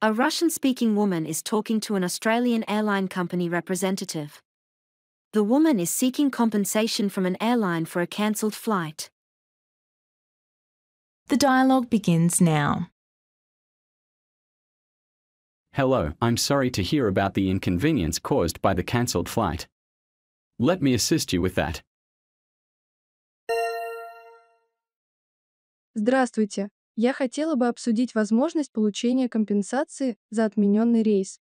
A Russian speaking woman is talking to an Australian airline company representative. The woman is seeking compensation from an airline for a cancelled flight. The dialogue begins now. Hello, I'm sorry to hear about the inconvenience caused by the cancelled flight. Let me assist you with that. Здравствуйте. я хотела бы обсудить возможность получения компенсации за отмененный рейс.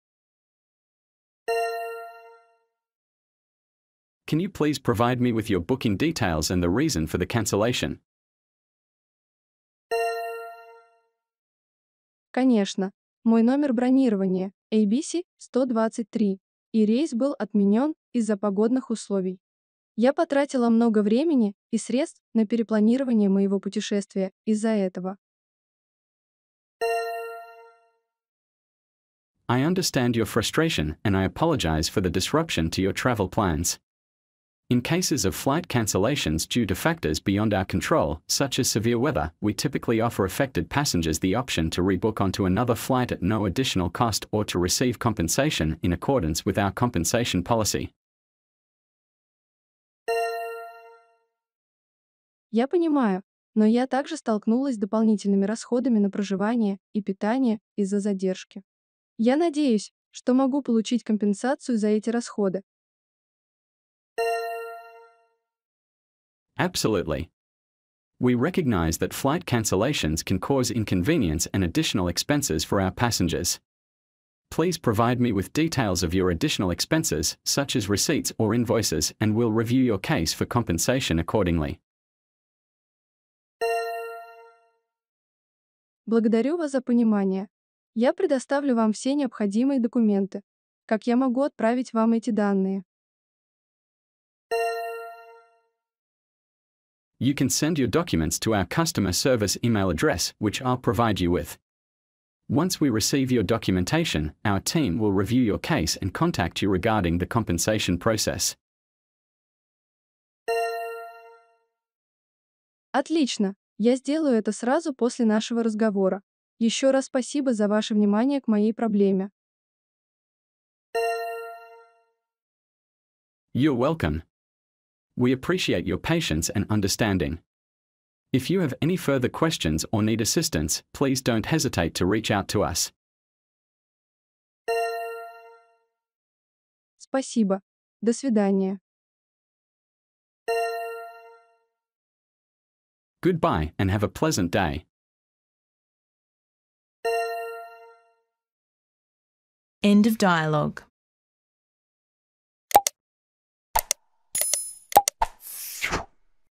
Can you please provide me with your booking details and the reason for the cancellation? Конечно. Мой номер бронирования ABC 123, и рейс был отменен из-за погодных условий. Я потратила много времени и средств на перепланирование моего путешествия из-за этого. I understand your frustration and I apologize for the disruption to your travel plans. In cases of flight cancellations due to factors beyond our control, such as severe weather, we typically offer affected passengers the option to rebook onto another flight at no additional cost or to receive compensation in accordance with our compensation policy. Я понимаю, но я также столкнулась с дополнительными расходами на проживание и питание из-за задержки. Я надеюсь, что могу получить компенсацию за эти расходы. Absolutely. We recognize that flight cancellations can cause inconvenience and additional expenses for our passengers. Please provide me with details of your additional expenses, such as receipts or invoices, and we'll review your case for compensation accordingly. Благодарю вас за понимание. Я предоставлю вам все необходимые документы. Как я могу отправить вам эти данные? You can send your documents to our customer service email address, which I'll provide you with. Once we receive your documentation, our team will review your case and contact you regarding the compensation process. Отлично. Я сделаю это сразу после нашего разговора. Еще раз спасибо за ваше внимание к моей проблеме. You're welcome. We appreciate your patience and understanding. If you have any further questions or need assistance, please don't hesitate to reach out to us. Спасибо. До свидания. Goodbye and have a pleasant day. End of dialogue.